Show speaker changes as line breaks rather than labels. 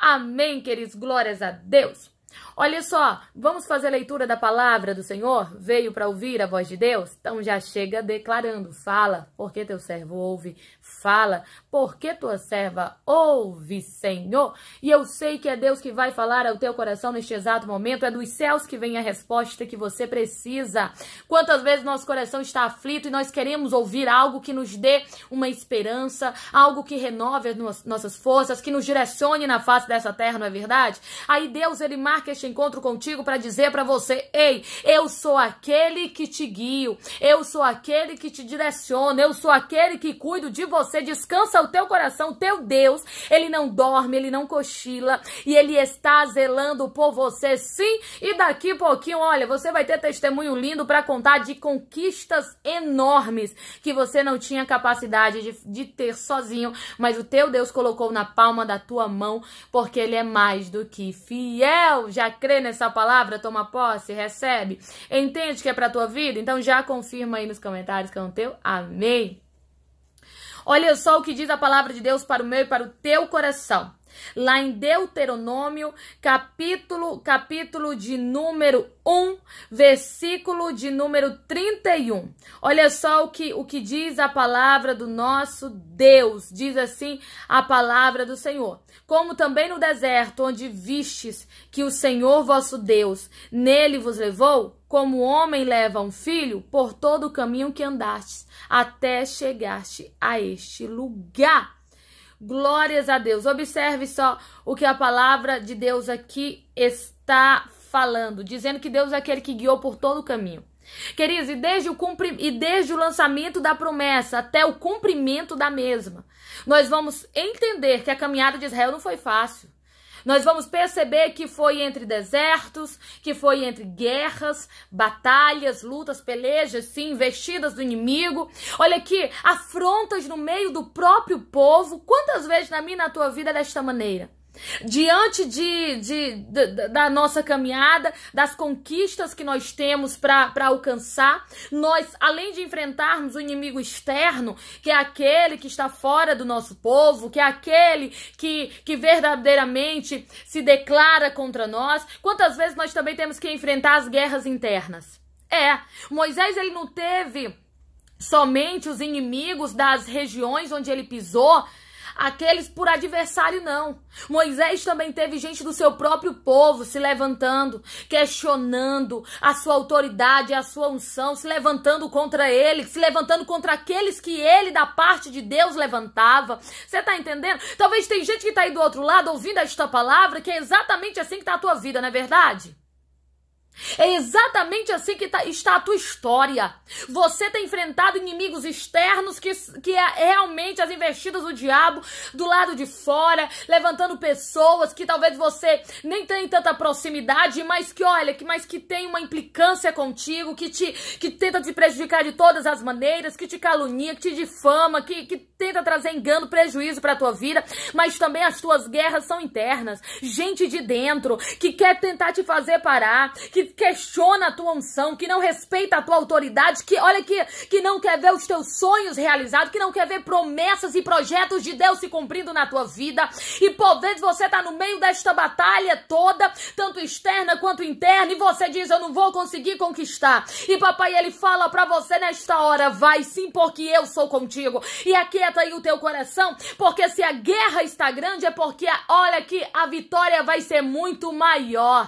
Amém, queridos. Glórias a Deus. Olha só, vamos fazer a leitura da palavra do Senhor? Veio para ouvir a voz de Deus? Então já chega declarando: Fala, porque teu servo ouve. Fala, porque tua serva ouve, Senhor. E eu sei que é Deus que vai falar ao teu coração neste exato momento. É dos céus que vem a resposta que você precisa. Quantas vezes nosso coração está aflito e nós queremos ouvir algo que nos dê uma esperança, algo que renove as nossas forças, que nos direcione na face dessa terra, não é verdade? Aí Deus, ele marca este encontro contigo para dizer para você: ei, eu sou aquele que te guio, eu sou aquele que te direciona, eu sou aquele que cuido de você. Descansa o teu coração, teu Deus. Ele não dorme, ele não cochila e ele está zelando por você, sim. E daqui pouquinho, olha, você vai ter testemunho lindo para contar de conquistas enormes que você não tinha capacidade de, de ter sozinho, mas o teu Deus colocou na palma da tua mão, porque ele é mais do que fiel. Já crê nessa palavra, toma posse, recebe, entende que é para tua vida? Então já confirma aí nos comentários que é o teu. Amém. Olha só o que diz a palavra de Deus para o meu e para o teu coração. Lá em Deuteronômio, capítulo, capítulo de número 1, versículo de número 31. Olha só o que, o que diz a palavra do nosso Deus. Diz assim a palavra do Senhor. Como também no deserto, onde vistes que o Senhor vosso Deus nele vos levou, como o homem leva um filho, por todo o caminho que andastes, até chegaste a este lugar. Glórias a Deus. Observe só o que a palavra de Deus aqui está falando, dizendo que Deus é aquele que guiou por todo o caminho. Queridos, e desde, o cumpri... e desde o lançamento da promessa até o cumprimento da mesma, nós vamos entender que a caminhada de Israel não foi fácil. Nós vamos perceber que foi entre desertos, que foi entre guerras, batalhas, lutas, pelejas, sim, investidas do inimigo. Olha aqui, afrontas no meio do próprio povo. Quantas vezes na minha na tua vida é desta maneira? Diante de, de, de, da nossa caminhada, das conquistas que nós temos para alcançar, nós, além de enfrentarmos o inimigo externo, que é aquele que está fora do nosso povo, que é aquele que, que verdadeiramente se declara contra nós, quantas vezes nós também temos que enfrentar as guerras internas? É, Moisés ele não teve somente os inimigos das regiões onde ele pisou aqueles por adversário, não. Moisés também teve gente do seu próprio povo se levantando, questionando a sua autoridade, a sua unção, se levantando contra ele, se levantando contra aqueles que ele, da parte de Deus, levantava. Você tá entendendo? Talvez tem gente que tá aí do outro lado ouvindo esta palavra, que é exatamente assim que tá a tua vida, não é verdade? É exatamente assim que tá, está a tua história. Você tem enfrentado inimigos externos que, que é realmente as investidas do diabo do lado de fora, levantando pessoas que talvez você nem tenha tanta proximidade, mas que olha, que mas que tem uma implicância contigo, que te que tenta te prejudicar de todas as maneiras, que te calunia, que te difama, que, que tenta trazer engano, prejuízo para tua vida, mas também as tuas guerras são internas. Gente de dentro que quer tentar te fazer parar, que questiona a tua unção, que não respeita a tua autoridade, que olha que, que não quer ver os teus sonhos realizados, que não quer ver promessas e projetos de Deus se cumprindo na tua vida. E por vezes você está no meio desta batalha toda, tanto externa quanto interna, e você diz: Eu não vou conseguir conquistar. E papai, ele fala para você nesta hora: Vai sim, porque eu sou contigo. E aquieta aí o teu coração, porque se a guerra está grande, é porque, olha que a vitória vai ser muito maior.